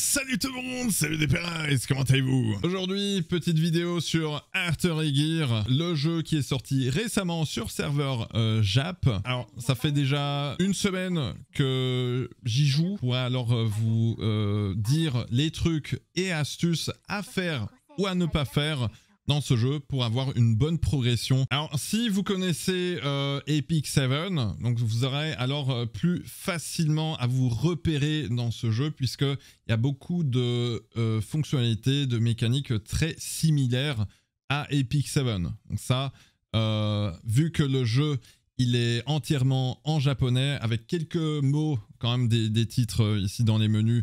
salut tout le monde, salut des Périns, comment allez-vous Aujourd'hui, petite vidéo sur Artery Gear, le jeu qui est sorti récemment sur serveur euh, Jap. Alors, ça fait déjà une semaine que j'y joue, pour alors euh, vous euh, dire les trucs et astuces à faire ou à ne pas faire dans ce jeu pour avoir une bonne progression. Alors si vous connaissez euh, Epic 7, donc vous aurez alors euh, plus facilement à vous repérer dans ce jeu puisque il y a beaucoup de euh, fonctionnalités, de mécaniques très similaires à Epic 7. Donc ça, vu que le jeu il est entièrement en japonais avec quelques mots quand même des titres ici dans les menus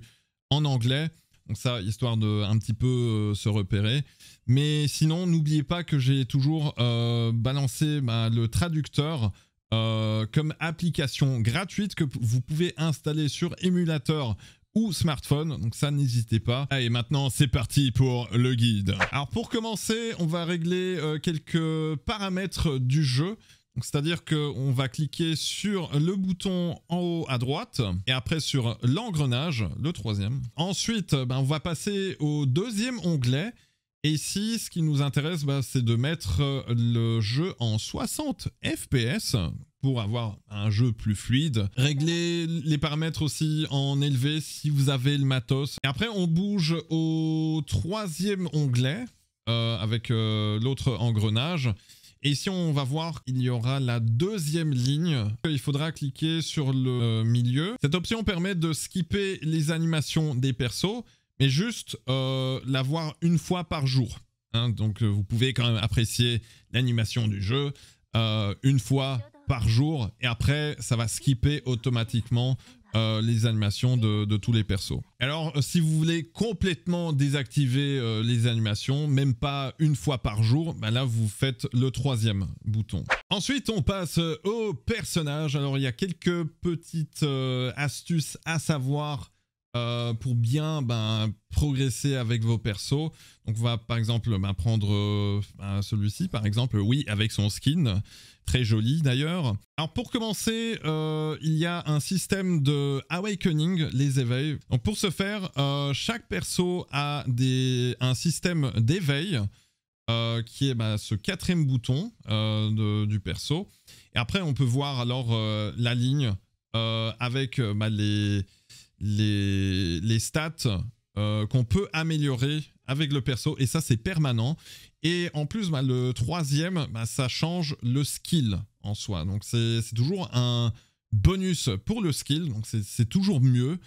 en anglais. Donc ça, histoire de un petit peu euh, se repérer. Mais sinon, n'oubliez pas que j'ai toujours euh, balancé bah, le traducteur euh, comme application gratuite que vous pouvez installer sur émulateur ou smartphone, donc ça n'hésitez pas. Allez, ah, maintenant c'est parti pour le guide. Alors pour commencer, on va régler quelques paramètres du jeu. C'est-à-dire qu'on va cliquer sur le bouton en haut à droite et après sur l'engrenage, le troisième. Ensuite, ben, on va passer au deuxième onglet. Et ici, ce qui nous intéresse, ben, c'est de mettre le jeu en 60 FPS pour avoir un jeu plus fluide. Régler les paramètres aussi en élevé si vous avez le matos. Et après, on bouge au troisième onglet euh, avec euh, l'autre engrenage. Et ici, on va voir, il y aura la deuxième ligne. Il faudra cliquer sur le euh, milieu. Cette option permet de skipper les animations des persos, mais juste euh, la voir une fois par jour. Hein, donc, euh, vous pouvez quand même apprécier l'animation du jeu une fois par jour. Et après, ça va skipper automatiquement euh, les animations de, tous les persos. Alors, euh, si vous voulez complètement désactiver euh, les animations, même pas une fois par jour, ben là, vous faites le troisième bouton. Ensuite, on passe au personnage. Alors, il y a quelques petites astuces à savoir euh, pour bien ben, progresser avec vos persos. Donc on va par exemple ben, prendre euh, ben, celui-ci, par exemple, oui, avec son skin, très joli d'ailleurs. Alors pour commencer, euh, il y a un système de awakening, les éveils. Donc pour ce faire, chaque perso a des, un système d'éveil. qui est ben, ce quatrième bouton du perso. Et après, on peut voir alors la ligne avec ben, les, les, les stats euh, qu'on peut améliorer avec le perso, et ça c'est permanent. Et en plus, bah, le troisième, bah, ça change le skill en soi. Donc c'est toujours un bonus pour le skill, donc c'est toujours mieux.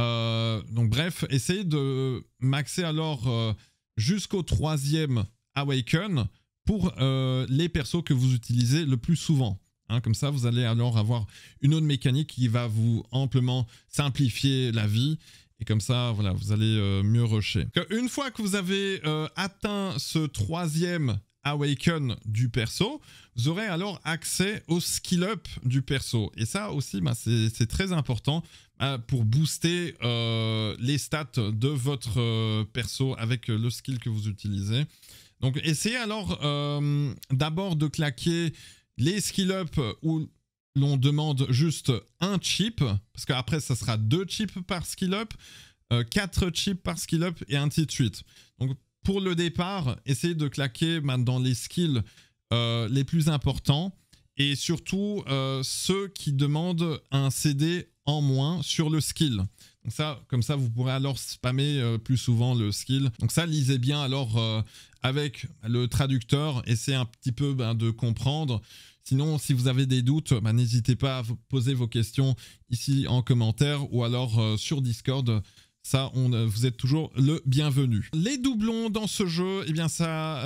Euh, donc bref, essayez de maxer alors euh, jusqu'au troisième Awaken pour les persos que vous utilisez le plus souvent. Hein, comme ça, vous allez alors avoir une autre mécanique qui va vous amplement simplifier la vie. Et comme ça, voilà, vous allez euh, mieux rusher. Une fois que vous avez euh, atteint ce troisième Awaken du perso, vous aurez alors accès au skill-up du perso. Et ça aussi, bah, c'est très important bah, pour booster euh, les stats de votre perso avec le skill que vous utilisez. Donc essayez alors d'abord de claquer les skill-up où l'on demande juste un chip, parce qu'après ça sera deux chips par skill-up, euh, quatre chips par skill-up et ainsi de suite. Donc pour le départ, essayez de claquer maintenant les skills euh, les plus importants et surtout euh, ceux qui demandent un CD en moins sur le skill. Donc ça, comme ça, vous pourrez alors spammer euh, plus souvent le skill. Donc ça, lisez bien alors euh, avec le traducteur, essayez un petit peu ben, de comprendre. Sinon, si vous avez des doutes, ben, n'hésitez pas à poser vos questions ici en commentaire ou alors euh, sur Discord. Ça, on, vous êtes toujours le bienvenu. Les doublons dans ce jeu, eh bien ça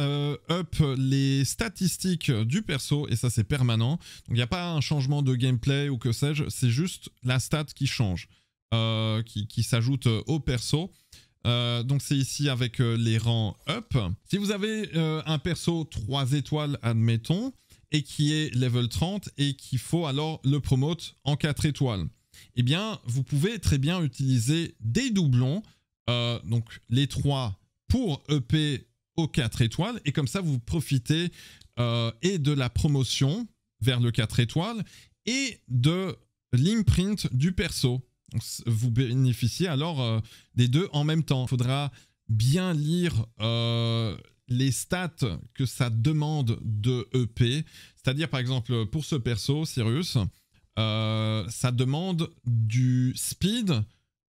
up les statistiques du perso et ça c'est permanent. Donc il n'y a pas un changement de gameplay ou que sais-je, c'est juste la stat qui change. Euh, qui, s'ajoute euh, au perso. Euh, donc c'est ici avec les rangs up. Si vous avez un perso 3 étoiles, admettons, et qui est level 30 et qu'il faut alors le promote en 4 étoiles, eh bien vous pouvez très bien utiliser des doublons, donc les 3 pour EP aux 4 étoiles, et comme ça vous profitez et de la promotion vers le 4 étoiles et de l'imprint du perso vous bénéficiez alors euh, des deux en même temps. Il faudra bien lire euh, les stats que ça demande de EP. C'est-à-dire, par exemple, pour ce perso, Cyrus, euh, ça demande du speed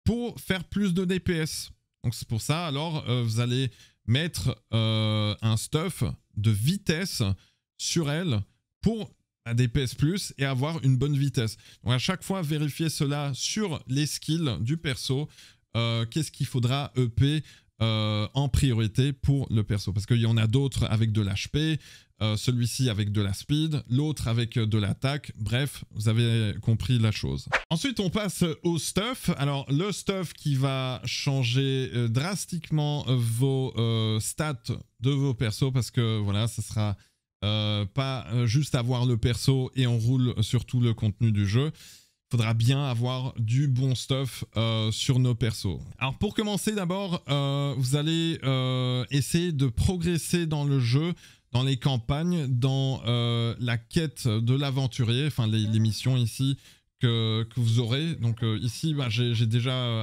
pour faire plus de DPS. Donc c'est pour ça, alors, vous allez mettre un stuff de vitesse sur elle pour à des PS Plus et avoir une bonne vitesse. Donc à chaque fois, vérifier cela sur les skills du perso. Euh, qu'est-ce qu'il faudra EP euh, en priorité pour le perso Parce qu'il y en a d'autres avec de l'HP, euh, celui-ci avec de la speed, l'autre avec de l'attaque. Bref, vous avez compris la chose. Ensuite, on passe au stuff. Alors, le stuff qui va changer drastiquement vos stats de vos persos parce que voilà, ce sera euh, pas euh, juste avoir le perso et on roule sur tout le contenu du jeu. Il Faudra bien avoir du bon stuff euh, sur nos persos. Alors pour commencer d'abord, vous allez essayer de progresser dans le jeu, dans les campagnes, dans la quête de l'aventurier, enfin les, missions ici que, que vous aurez. Donc ici, bah, j'ai déjà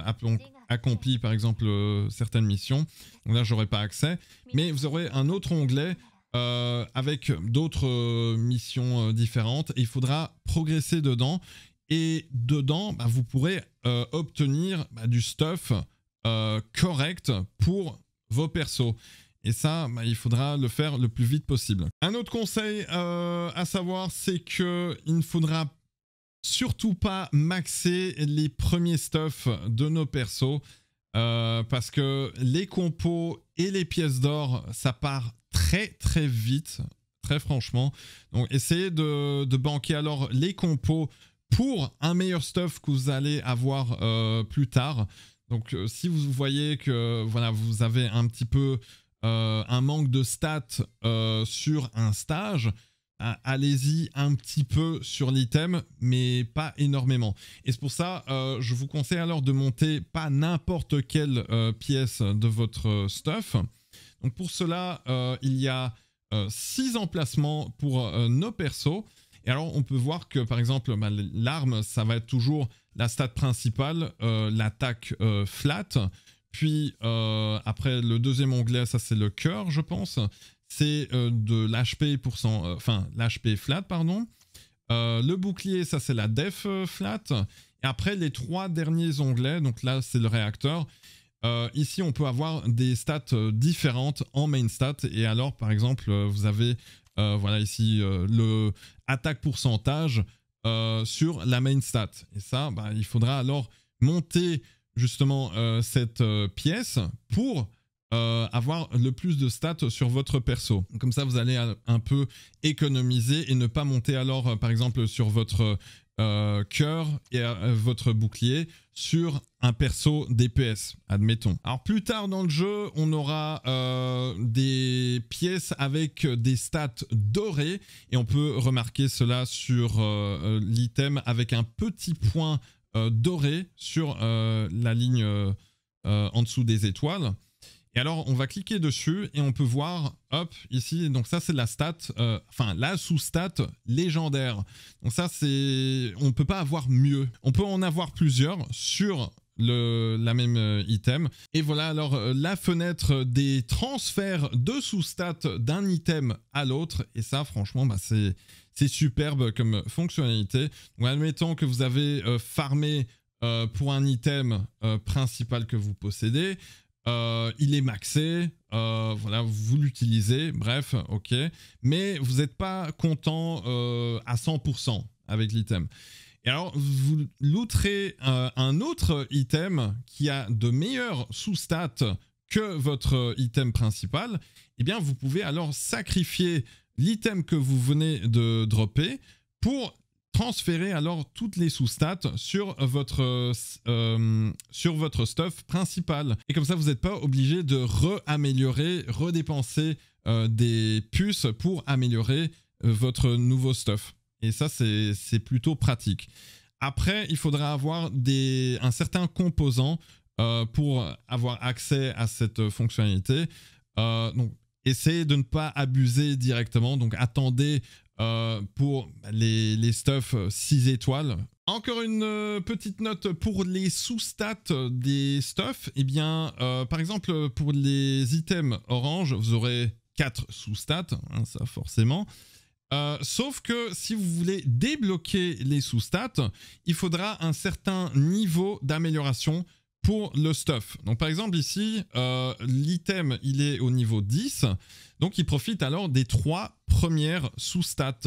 accompli par exemple certaines missions. Donc là, n'aurai pas accès, mais vous aurez un autre onglet euh, avec d'autres euh, missions euh, différentes. il faudra progresser dedans. Et dedans, bah, vous pourrez obtenir bah, du stuff correct pour vos persos. Et ça, bah, il faudra le faire le plus vite possible. Un autre conseil à savoir, c'est que il ne faudra surtout pas maxer les premiers stuffs de nos persos. parce que les compos et les pièces d'or, ça part très très vite, très franchement. Donc essayez de, de banquer alors les compos pour un meilleur stuff que vous allez avoir euh, plus tard. Donc euh, si vous voyez que voilà, vous avez un petit peu euh, un manque de stats sur un stage, allez-y un petit peu sur l'item, mais pas énormément. Et c'est pour ça, je vous conseille alors de monter pas n'importe quelle pièce de votre stuff. Donc pour cela, euh, il y a euh, six emplacements pour euh, nos persos. Et alors on peut voir que par exemple bah, l'arme, ça va être toujours la stat principale, l'attaque flat. Puis après le deuxième onglet, ça c'est le cœur je pense. C'est de l'HP pour son, enfin l'HP flat pardon. le bouclier, ça c'est la def flat. Et après, les trois derniers onglets, donc là c'est le réacteur. Euh, ici, on peut avoir des stats euh, différentes en main stat. Et alors, par exemple, euh, vous avez, voilà, ici, le attaque pourcentage sur la main stat. Et ça, bah, il faudra alors monter justement cette pièce pour avoir le plus de stats sur votre perso. Comme ça, vous allez un peu économiser et ne pas monter alors, par exemple, sur votre euh, cœur et euh, votre bouclier sur un perso DPS, admettons. Alors plus tard dans le jeu, on aura euh, des pièces avec des stats dorées et on peut remarquer cela sur l'item avec un petit point doré sur la ligne en dessous des étoiles. Et alors, on va cliquer dessus et on peut voir, hop, ici, donc ça c'est la stat, euh, enfin la sous-stat légendaire. Donc ça c'est, on peut pas avoir mieux. On peut en avoir plusieurs sur le, la même euh, item. Et voilà alors euh, la fenêtre des transferts de sous-stats d'un item à l'autre. Et ça, franchement, bah, c'est, superbe comme fonctionnalité. Donc, admettons que vous avez farmé pour un item principal que vous possédez. Euh, il est maxé, euh, voilà, vous l'utilisez, bref, ok, mais vous n'êtes pas content euh, à 100% avec l'item. Et alors, vous looterez un autre item qui a de meilleurs sous-stats que votre item principal, eh bien, vous pouvez alors sacrifier l'item que vous venez de dropper pour transférez alors toutes les sous-stats sur votre, euh, sur votre stuff principal. Et comme ça, vous n'êtes pas obligé de re redépenser euh, des puces pour améliorer euh, votre nouveau stuff. Et ça, c'est plutôt pratique. Après, il faudra avoir des, un certain composant pour avoir accès à cette fonctionnalité. donc, essayez de ne pas abuser directement. Donc, attendez euh, pour les, les stuffs 6 étoiles. Encore une euh, petite note pour les sous-stats des stuffs. Eh bien, euh, par exemple, pour les items orange, vous aurez 4 sous-stats, hein, ça forcément. sauf que si vous voulez débloquer les sous-stats, il faudra un certain niveau d'amélioration pour le stuff. Donc par exemple ici, l'item il est au niveau 10, donc il profite alors des trois premières sous-stats,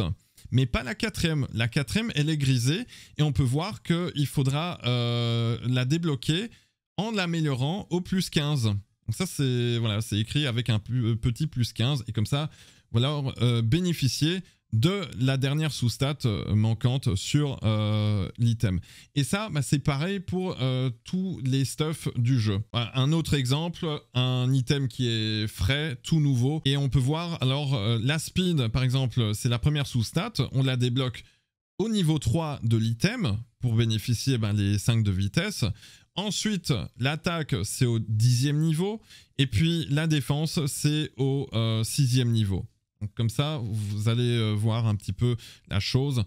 mais pas la quatrième. La quatrième, elle est grisée et on peut voir qu'il faudra euh, la débloquer en l'améliorant au plus 15. Donc ça, c'est voilà, écrit avec un euh, petit plus 15 et comme ça, voilà, euh, bénéficier de la dernière sous-stat euh, manquante sur euh, l'item. Et ça, bah, c'est pareil pour euh, tous les stuffs du jeu. Un autre exemple, un item qui est frais, tout nouveau, et on peut voir, alors, la speed, par exemple, c'est la première sous-stat, on la débloque au niveau 3 de l'item, pour bénéficier des ben, 5 de vitesse. Ensuite, l'attaque, c'est au dixième niveau, et puis la défense, c'est au sixième niveau comme ça, vous allez euh, voir un petit peu la chose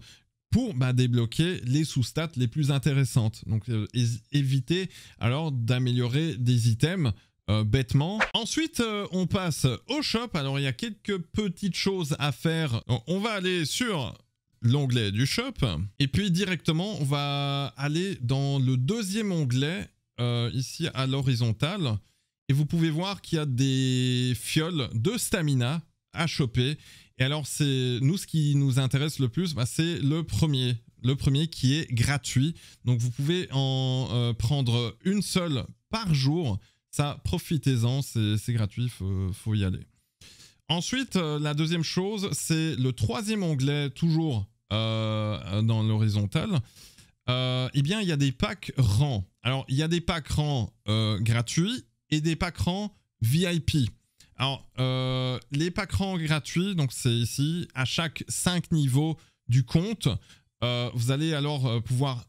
pour bah, débloquer les sous-stats les plus intéressantes. Donc euh, éviter alors d'améliorer des items euh, bêtement. Ensuite, on passe au shop. Alors il y a quelques petites choses à faire. on va aller sur l'onglet du shop. Et puis directement, on va aller dans le deuxième onglet, ici à l'horizontale. Et vous pouvez voir qu'il y a des fioles de stamina à choper. Et alors, c'est nous, ce qui nous intéresse le plus, bah, c'est le premier. Le premier qui est gratuit. Donc, vous pouvez en euh, prendre une seule par jour. Ça, profitez-en, c'est gratuit, faut, faut y aller. Ensuite, euh, la deuxième chose, c'est le troisième onglet, toujours euh, dans l'horizontal. eh bien, il y a des packs rangs. Alors, il y a des packs rangs gratuits et des packs rangs VIP. Alors, euh, les packs rangs gratuits, donc c'est ici, à chaque 5 niveaux du compte, euh, vous allez alors euh, pouvoir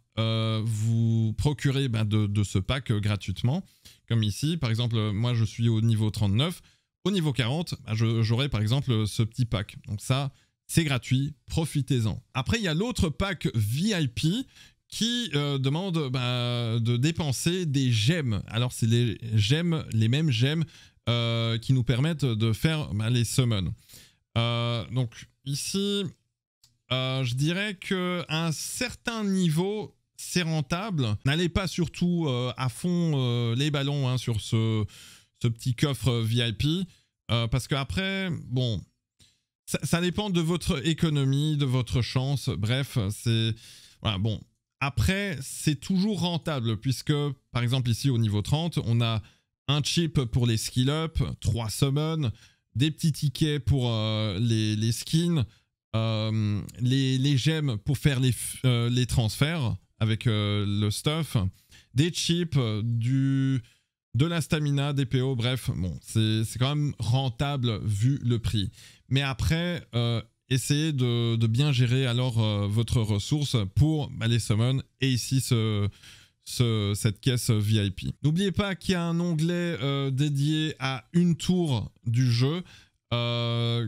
vous procurer ben, de, ce pack gratuitement. Comme ici, par exemple, moi je suis au niveau 39. Au niveau 40, ben, j'aurai par exemple ce petit pack. Donc ça, c'est gratuit, profitez-en. Après, il y a l'autre pack VIP qui demande ben, de dépenser des gemmes. Alors, c'est les gemmes, les mêmes gemmes euh, qui nous permettent de faire bah, les summons. Euh, donc ici, euh, je dirais que un certain niveau, c'est rentable. N'allez pas surtout à fond les ballons hein, sur ce, petit coffre VIP, parce qu'après, bon, ça, ça, dépend de votre économie, de votre chance. Bref, c'est voilà, bon. Après, c'est toujours rentable, puisque, par exemple, ici, au niveau 30, on a un chip pour les skill up, trois summons, des petits tickets pour euh, les, skins, euh, les, les, gemmes pour faire les, euh, transferts avec le stuff, des chips, du, de la stamina, des PO, bref, bon, c'est quand même rentable vu le prix. Mais après, essayez de, bien gérer alors votre ressource pour bah, les summons et ici ce cette caisse VIP. N'oubliez pas qu'il y a un onglet euh, dédié à une tour du jeu euh,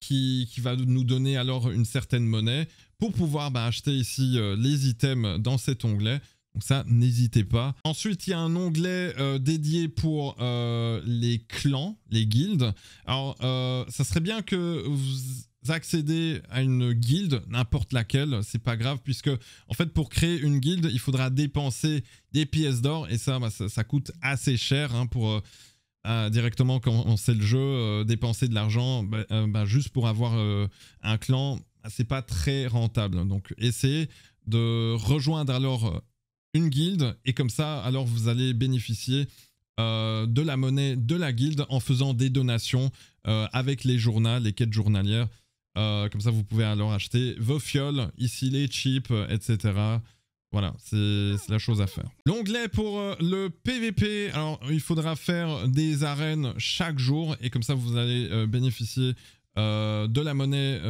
qui, qui, va nous donner alors une certaine monnaie pour pouvoir bah, acheter ici euh, les items dans cet onglet. Donc ça, n'hésitez pas. Ensuite, il y a un onglet dédié pour les clans, les guildes. Alors, ça serait bien que vous accéder à une guilde, n'importe laquelle, c'est pas grave, puisque en fait pour créer une guilde, il faudra dépenser des pièces d'or, et ça, bah, ça, coûte assez cher hein, pour euh, directement quand on sait le jeu, euh, dépenser de l'argent bah, euh, bah, juste pour avoir un clan, c'est pas très rentable. Donc essayez de rejoindre alors une guilde, et comme ça, alors vous allez bénéficier de la monnaie de la guilde en faisant des donations avec les journaux, les quêtes journalières. Euh, comme ça, vous pouvez alors acheter vos fioles. Ici, les chips, euh, etc. Voilà, c'est la chose à faire. L'onglet pour euh, le PVP, alors il faudra faire des arènes chaque jour et comme ça vous allez bénéficier de la monnaie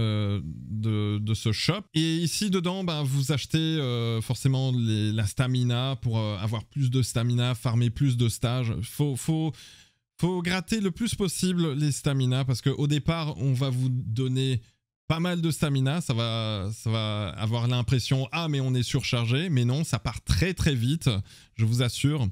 de, ce shop. Et ici dedans, bah, vous achetez forcément la stamina pour avoir plus de stamina, farmer plus de stages. Faut, faut faut gratter le plus possible les stamina parce qu'au départ, on va vous donner pas mal de stamina, ça va, ça va avoir l'impression ah mais on est surchargé, mais non, ça part très très vite, je vous assure.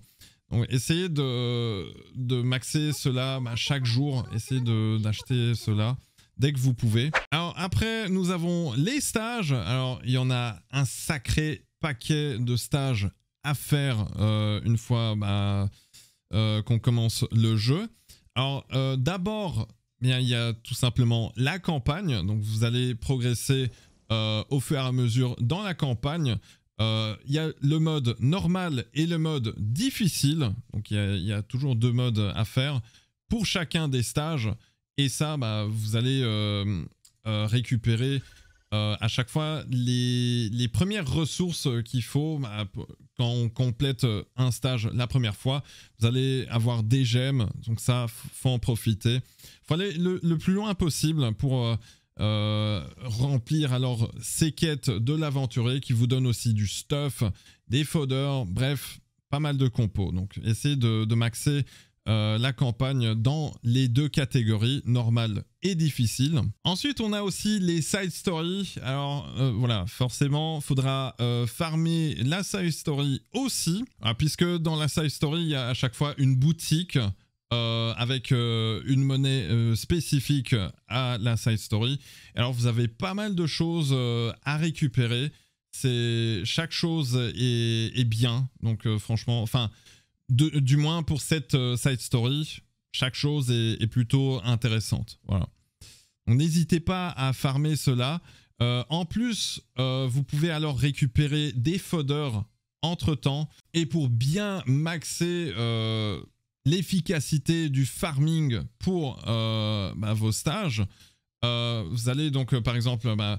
Donc essayez de, de maxer cela bah, chaque jour, essayez d'acheter cela dès que vous pouvez. Alors après, nous avons les stages. Alors il y en a un sacré paquet de stages à faire euh, une fois... Bah, euh, qu'on commence le jeu. Alors euh, d'abord, bien, il y a tout simplement la campagne. Donc vous allez progresser euh, au fur et à mesure dans la campagne. Il y a le mode normal et le mode difficile. Donc il y, a, toujours deux modes à faire pour chacun des stages. Et ça, bah, vous allez récupérer à chaque fois les, premières ressources qu'il faut bah, quand on complète euh, un stage la première fois, vous allez avoir des gemmes, donc ça, faut en profiter. Faut aller le, plus loin possible pour euh, euh, remplir alors ces quêtes de l'aventuré qui vous donne aussi du stuff, des fodder, bref, pas mal de compos. Donc essayez de maxer euh, la campagne dans les deux catégories, normale et difficile. Ensuite, on a aussi les side stories. Alors euh, voilà, forcément, faudra euh, farmer la side story aussi, hein, puisque dans la side story, il y a à chaque fois une boutique. avec une monnaie spécifique à la side story. Alors vous avez pas mal de choses à récupérer. C'est chaque chose est bien. Donc franchement, enfin du moins pour cette euh, side story, chaque chose est, plutôt intéressante. Voilà. N'hésitez pas à farmer cela. Euh, en plus, euh, vous pouvez alors récupérer des fodder entre temps. Et pour bien maxer l'efficacité du farming pour bah, vos stages, vous allez donc par exemple bah,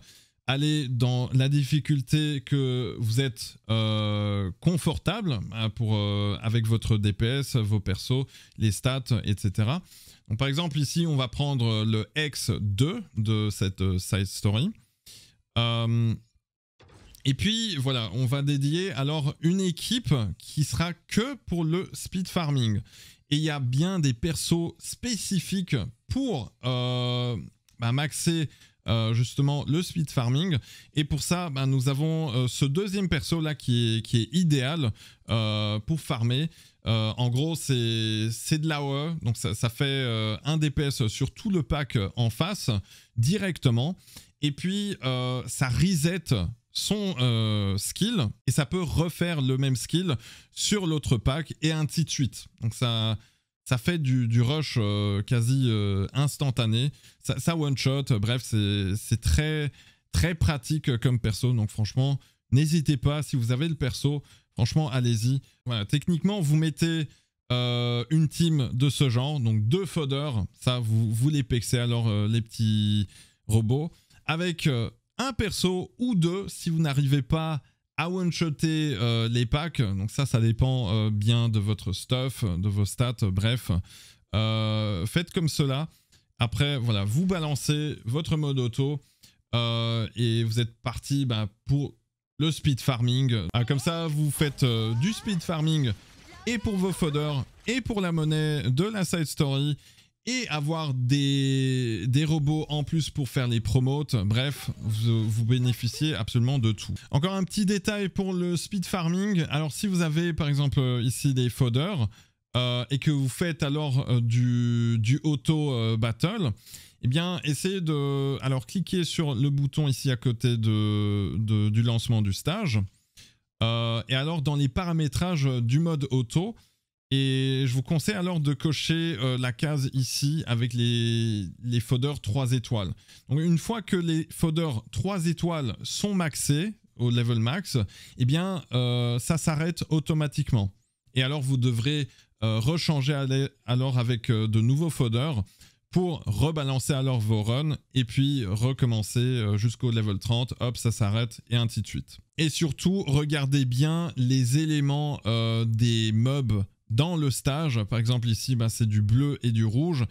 aller dans la difficulté que vous êtes euh, confortable hein, pour, euh, avec votre DPS, vos persos, les stats, etc. Donc, par exemple, ici, on va prendre le X2 de cette euh, side story. et puis, voilà, on va dédier alors une équipe qui sera que pour le speed farming. Et il y a bien des persos spécifiques pour bah, maxer euh, justement le speed farming. Et pour ça, ben, nous avons euh, ce deuxième perso là qui est, qui est idéal euh, pour farmer. en gros, c'est de l'AOE, donc ça, fait un DPS sur tout le pack en face directement. Et puis, ça reset son skill et ça peut refaire le même skill sur l'autre pack et ainsi de suite. Donc ça, ça fait du, rush euh, quasi euh, instantané. Ça, one shot, bref, c'est très, très pratique comme perso. Donc franchement, n'hésitez pas. Si vous avez le perso, franchement, allez-y. Voilà, techniquement, vous mettez euh, une team de ce genre, donc deux fodder. Ça, vous, vous les pexez alors les petits robots. Avec un perso ou deux, si vous n'arrivez pas à one-shotter euh, les packs. Donc ça, ça dépend euh, bien de votre stuff, de vos stats, bref. Euh, faites comme cela. Après, voilà, vous balancez votre mode auto et vous êtes parti bah, pour le speed farming. Ah, comme ça, vous faites du speed farming et pour vos fodder et pour la monnaie de la side story et avoir des, robots en plus pour faire les promotes. Bref, vous, bénéficiez absolument de tout. Encore un petit détail pour le speed farming. Alors si vous avez par exemple euh, ici des fodder. Euh, et que vous faites alors euh, du, auto battle, eh bien essayez de... Alors cliquez sur le bouton ici à côté de, du lancement du stage. et alors dans les paramétrages du mode auto, et je vous conseille alors de cocher euh, la case ici avec les, les 3 étoiles. Donc une fois que les fodder 3 étoiles sont maxés au level max, eh bien euh, ça s'arrête automatiquement. Et alors vous devrez euh, rechanger alors avec de nouveaux fodder pour rebalancer alors vos runs et puis recommencer jusqu'au level 30, hop, ça s'arrête et ainsi de suite. Et surtout, regardez bien les éléments des mobs dans le stage. Par exemple, ici, bah, c'est du bleu et du rouge.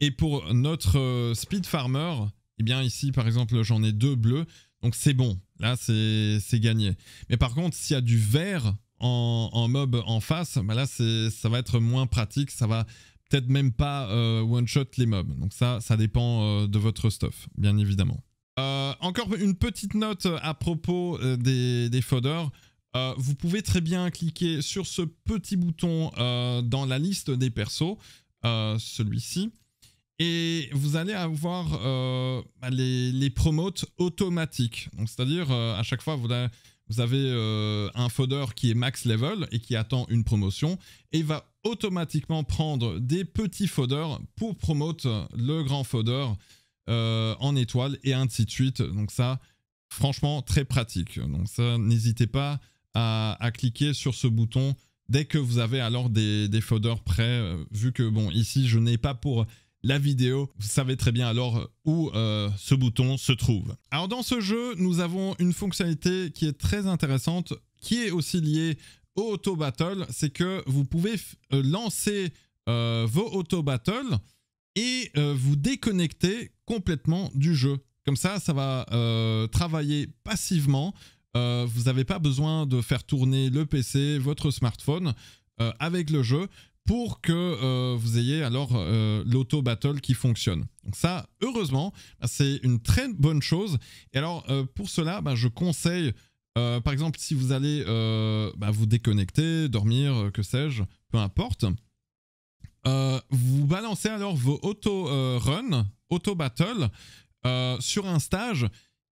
Et pour notre euh, Speed Farmer, eh bien ici, par exemple, j'en ai deux bleus. Donc c'est bon, là c'est gagné. Mais par contre, s'il y a du vert en, en mob en face, bah, là ça va être moins pratique, ça va peut-être même pas euh, one-shot les mobs. Donc ça, ça dépend euh, de votre stuff, bien évidemment. encore une petite note à propos des, des euh, vous pouvez très bien cliquer sur ce petit bouton euh, dans la liste des persos, euh, celui-ci, et vous allez avoir bah, les, promotes automatiques. c'est-à-dire, à chaque fois, vous avez, un fodder qui est max level et qui attend une promotion, et va automatiquement prendre des petits fodders pour promote le grand fodder en étoile et ainsi de suite. Donc ça, franchement, très pratique. Donc ça, n'hésitez pas à, cliquer sur ce bouton dès que vous avez alors des, des prêts. Euh, vu que, bon, ici, je n'ai pas pour la vidéo, vous savez très bien alors où euh, ce bouton se trouve. Alors dans ce jeu, nous avons une fonctionnalité qui est très intéressante, qui est aussi liée au auto battle, c'est que vous pouvez euh, lancer vos auto battles et vous déconnecter complètement du jeu. Comme ça, ça va travailler passivement euh, vous n'avez pas besoin de faire tourner le PC, votre smartphone euh, avec le jeu pour que euh, vous ayez alors l'auto-battle qui fonctionne. Donc ça, heureusement, bah, c'est une très bonne chose. Et alors, pour cela, bah, je conseille, par exemple, si vous allez bah, vous déconnecter, dormir, que sais-je, peu importe, vous balancez alors vos auto-runs, auto-battle sur un stage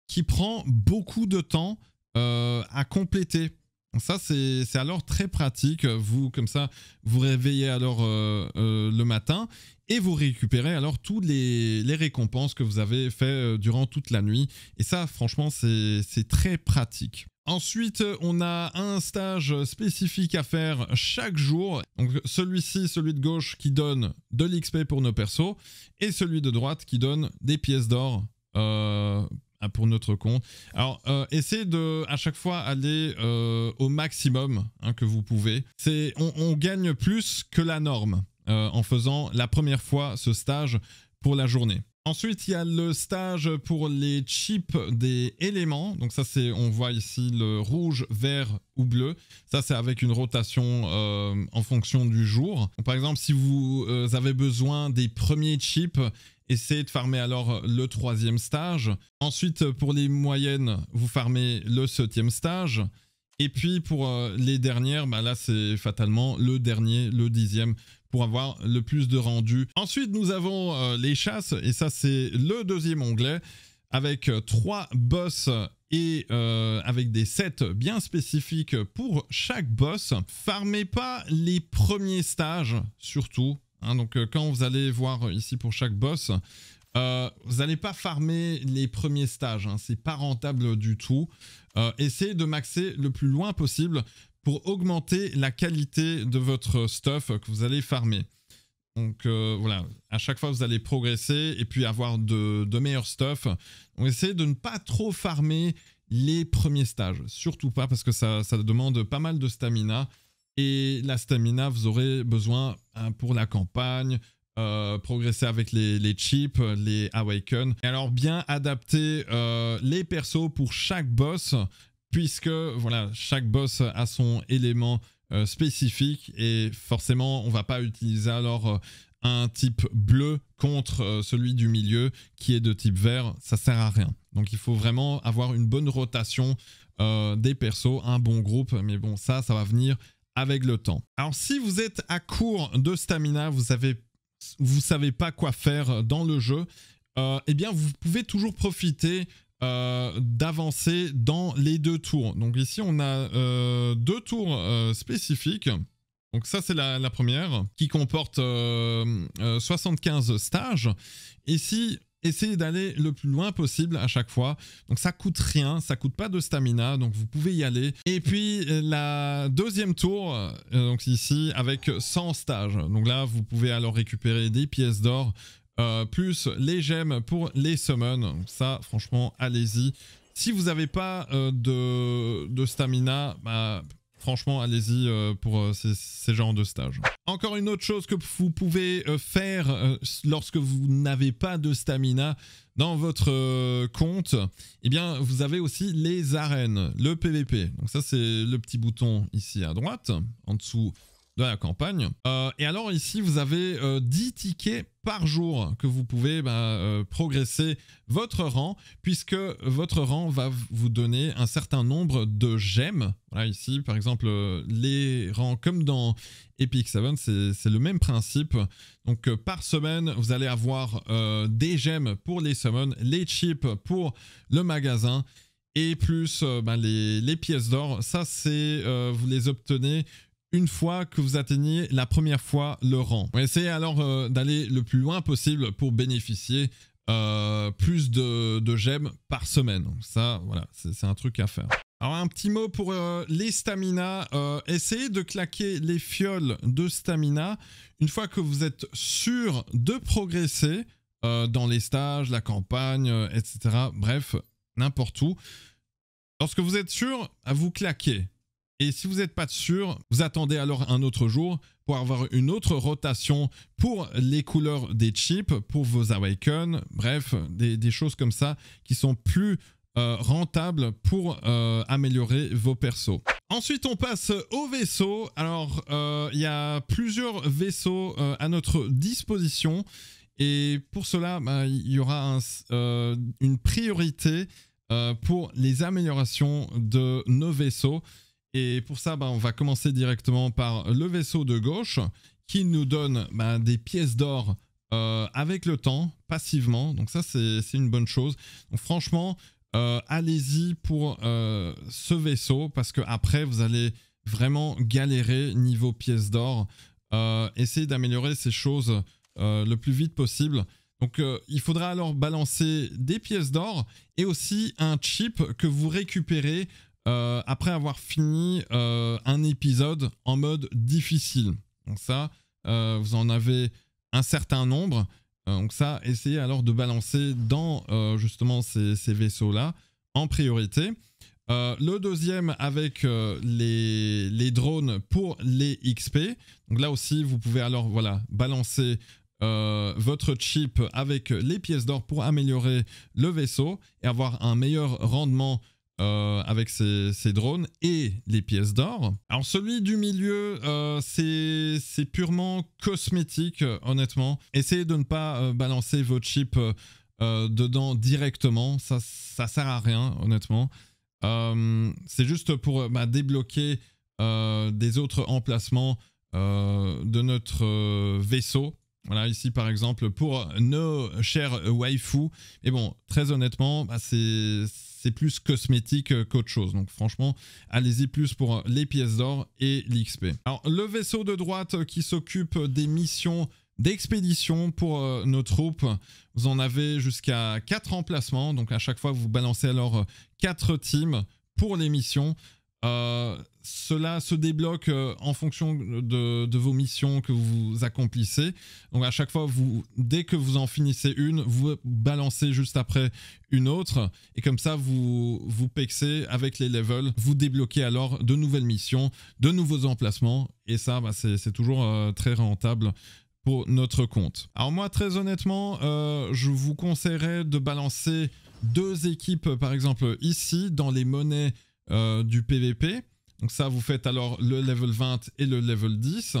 qui prend beaucoup de temps euh, à compléter. Ça, c'est alors très pratique. Vous, comme ça, vous réveillez alors euh, euh, le matin et vous récupérez alors toutes les, récompenses que vous avez fait durant toute la nuit. Et ça, franchement, c'est très pratique. Ensuite, on a un stage spécifique à faire chaque jour. Donc celui-ci, celui de gauche qui donne de l'XP pour nos persos et celui de droite qui donne des pièces d'or euh, pour notre compte. Alors, euh, essayez de à chaque fois aller euh, au maximum hein, que vous pouvez. C'est on, gagne plus que la norme euh, en faisant la première fois ce stage pour la journée. Ensuite, il y a le stage pour les chips des éléments. Donc ça, c'est on voit ici le rouge, vert ou bleu. Ça, c'est avec une rotation en fonction du jour. par exemple, si vous avez besoin des premiers chips, essayez de farmer alors euh, le troisième stage. Ensuite, euh, pour les moyennes, vous farmez le septième stage. Et puis pour euh, les dernières, bah là c'est fatalement le dernier, le dixième, pour avoir le plus de rendu. Ensuite, nous avons les chasses, et ça c'est le deuxième onglet, avec trois boss et avec des sets bien spécifiques pour chaque boss. Farmez pas les premiers stages, surtout, Hein. donc euh, quand vous allez voir euh, ici pour chaque boss, euh, vous n'allez pas farmer les premiers stages, hein. c'est pas rentable du tout. essayez de maxer le plus loin possible pour augmenter la qualité de votre stuff que vous allez farmer. Donc voilà, à chaque fois vous allez progresser et puis avoir de, meilleurs stuff. On essaie de ne pas trop farmer les premiers stages, surtout pas parce que ça demande pas mal de stamina et la stamina, vous aurez besoin hein, pour la campagne, euh, progresser avec les, les chips, les awaken. Et alors bien adapter euh, les persos pour chaque boss, puisque voilà, chaque boss a son élément euh, spécifique et forcément on va pas utiliser alors un type bleu contre celui du milieu qui est de type vert, ça sert à rien. Donc il faut vraiment avoir une bonne rotation des persos, un bon groupe, mais bon ça, ça va venir avec le temps. Alors si vous êtes à court de stamina, vous savez, vous savez pas quoi faire dans le jeu, euh, eh bien vous pouvez toujours profiter euh, d'avancer dans les deux tours. Donc ici on a euh, deux tours euh, spécifiques. Donc ça c'est la, la, première qui comporte 75 stages. Ici essayez d'aller le plus loin possible à chaque fois. Donc ça coûte rien, ça coûte pas de stamina, donc vous pouvez y aller. Et puis euh, la deuxième tour, euh, donc ici avec 100 stages. Donc là, vous pouvez alors récupérer des pièces d'or, euh, plus les gemmes pour les summons. Donc ça, franchement, allez-y. Si vous n'avez pas de, de, stamina, bah, Franchement, allez-y euh, pour euh, ces, genres de stages. Encore une autre chose que vous pouvez euh, faire lorsque vous n'avez pas de stamina dans votre compte, eh bien, vous avez aussi les arènes, le PVP. Donc ça, c'est le petit bouton ici à droite, en dessous de la campagne. Euh, et alors ici, vous avez 10 euh, tickets par jour que vous pouvez ben, euh, progresser votre rang, puisque votre rang va vous donner un certain nombre de gemmes. ici, par exemple, les rangs, comme dans Epic Seven c'est le même principe. Donc, par semaine, vous allez avoir des gemmes pour les summons, les chips pour le magasin, et plus ben, les, pièces d'or. Ça, c'est vous les obtenez une fois que vous atteignez la première fois le rang. Essayez alors euh, d'aller le plus loin possible pour bénéficier euh, plus de, gemmes par semaine. Donc ça, voilà, c'est un truc à faire. Alors un petit mot pour euh, les stamina. essayez de claquer les fioles de stamina une fois que vous êtes sûr de progresser dans les stages, la campagne, etc. Bref, n'importe où. Lorsque vous êtes sûr, à vous claquer. Et si vous n'êtes pas sûr, vous attendez alors un autre jour pour avoir une autre rotation pour les couleurs des chips, pour vos Awakens, bref, des, choses comme ça qui sont plus euh, rentables pour euh, améliorer vos persos. Ensuite, on passe aux vaisseaux. Alors, euh, il y a plusieurs vaisseaux à notre disposition. Et pour cela, bah, il y aura une priorité pour les améliorations de nos vaisseaux. Et pour ça, bah, on va commencer directement par le vaisseau de gauche qui nous donne bah, des pièces d'or euh, avec le temps, passivement. Donc ça, c'est une bonne chose. Donc franchement, euh, allez-y pour euh, ce vaisseau parce que après, vous allez vraiment galérer niveau pièces d'or. essayez d'améliorer ces choses le plus vite possible. Donc il faudra alors balancer des pièces d'or et aussi un chip que vous récupérez euh, après avoir fini euh, un épisode en mode difficile. Donc ça, euh, vous en avez un certain nombre. donc ça, essayez alors de balancer dans justement ces, vaisseaux-là en priorité. le deuxième avec les, les, drones pour les XP. Donc là aussi, vous pouvez alors voilà balancer votre chip avec les pièces d'or pour améliorer le vaisseau et avoir un meilleur rendement euh, avec ses, drones et les pièces d'or. Alors celui du milieu, euh, c'est purement cosmétique, honnêtement. Essayez de ne pas euh, balancer vos chips dedans directement, ça, ça sert à rien, honnêtement. c'est juste pour bah, débloquer des autres emplacements de notre vaisseau. Voilà, ici par exemple, pour nos chers waifu. Mais bon, très honnêtement, bah, c'est c'est plus cosmétique euh, qu'autre chose. Donc franchement, allez-y plus pour euh, les pièces d'or et l'XP. Alors le vaisseau de droite euh, qui s'occupe des missions d'expédition pour nos troupes. Vous en avez jusqu'à quatre emplacements, donc à chaque fois vous balancez alors quatre teams pour les missions cela se débloque euh, en fonction de, vos missions que vous accomplissez. Donc à chaque fois, dès que vous en finissez une, vous balancez juste après une autre. Et comme ça, vous, vous pexez avec les levels. Vous débloquez alors de nouvelles missions, de nouveaux emplacements. Et ça, bah, c'est toujours euh, très rentable pour notre compte. Alors moi, très honnêtement, euh, je vous conseillerais de balancer deux équipes, par exemple ici, dans les monnaies du PVP. Donc ça, vous faites alors le level 20 et le level 10.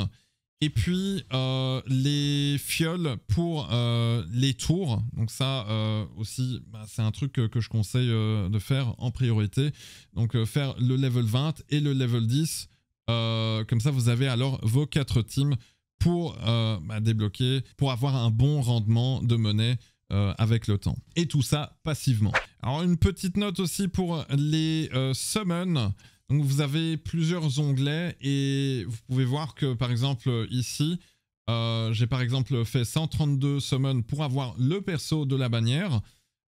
Et puis euh, les fioles pour euh, les tours. Donc ça euh, aussi, bah, c'est un truc que, je conseille de faire en priorité. Donc faire le level 20 et le level 10. comme ça, vous avez alors vos quatre teams pour bah, débloquer, pour avoir un bon rendement de monnaie avec le temps. Et tout ça passivement. Alors une petite note aussi pour les summons. Donc vous avez plusieurs onglets et vous pouvez voir que par exemple ici, euh, j'ai par exemple fait 132 summons pour avoir le perso de la bannière.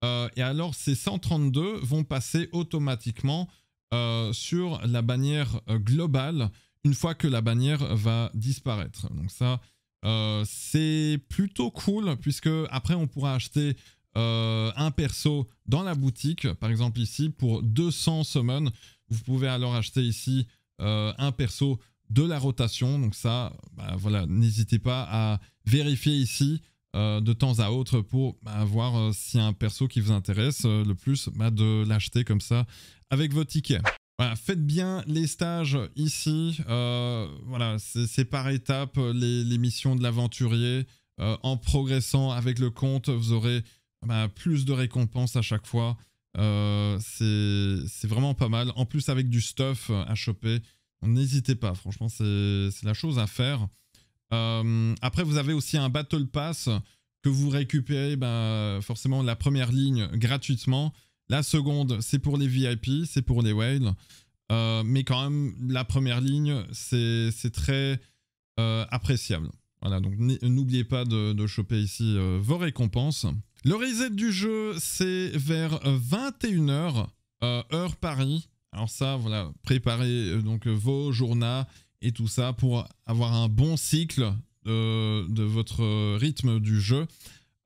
Euh, et alors ces 132 vont passer automatiquement euh, sur la bannière globale une fois que la bannière va disparaître. Donc ça, c'est plutôt cool puisque après on pourra acheter un perso dans la boutique, par exemple ici, pour 200 summons. Vous pouvez alors acheter ici euh, un perso de la rotation. Donc ça, bah, voilà, n'hésitez pas à vérifier ici euh, de temps à autre pour bah, voir euh, si un perso qui vous intéresse le plus, bah, de l'acheter comme ça avec vos tickets. faites bien les stages ici. voilà, c'est par étapes les, missions de l'aventurier. en progressant avec le compte, vous aurez plus de récompenses à chaque fois. Euh, c'est vraiment pas mal. En plus, avec du stuff à choper, n'hésitez pas. Franchement, c'est la chose à faire. Euh, après, vous avez aussi un Battle Pass que vous récupérez bah, forcément la première ligne gratuitement. La seconde, c'est pour les VIP, c'est pour les whales. Euh, mais quand même, la première ligne, c'est très appréciable. Voilà, donc n'oubliez pas de, choper ici vos récompenses. Le reset du jeu, c'est vers 21h, euh, heure Paris. Alors ça, voilà, préparez euh, donc vos journaux et tout ça pour avoir un bon cycle euh, de votre rythme du jeu.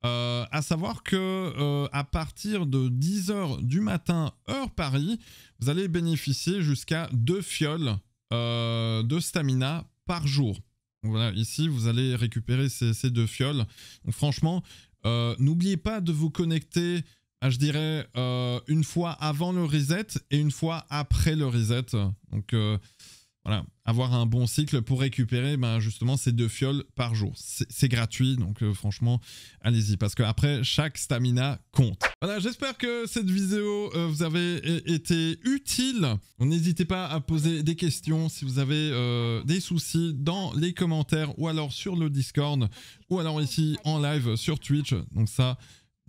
à savoir que à partir de 10h du matin, heure Paris, vous allez bénéficier jusqu'à deux fioles de stamina par jour. Voilà, ici, vous allez récupérer ces, ces deux fioles. franchement, euh, n'oubliez pas de vous connecter, euh, je dirais, euh, une fois avant le reset et une fois après le reset. Donc, voilà, avoir un bon cycle pour récupérer ben, justement ces deux fioles par jour. C'est gratuit, donc euh, franchement, allez-y, parce que après, chaque stamina compte. Voilà, j'espère que cette vidéo euh, vous avait euh, été utile. N'hésitez pas à poser des questions si vous avez des soucis dans les commentaires ou alors sur le Discord ou alors ici en live sur Twitch. Donc ça,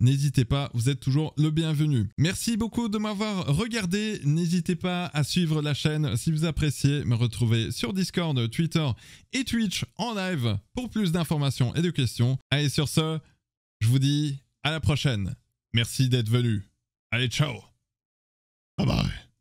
N'hésitez pas, vous êtes toujours le bienvenu. Merci beaucoup de m'avoir regardé. N'hésitez pas à suivre la chaîne si vous appréciez. Me retrouver sur Discord, Twitter et Twitch en live pour plus d'informations et de questions. Allez, sur ce, je vous dis à la prochaine. Merci d'être venu. Allez, ciao. Bye bye.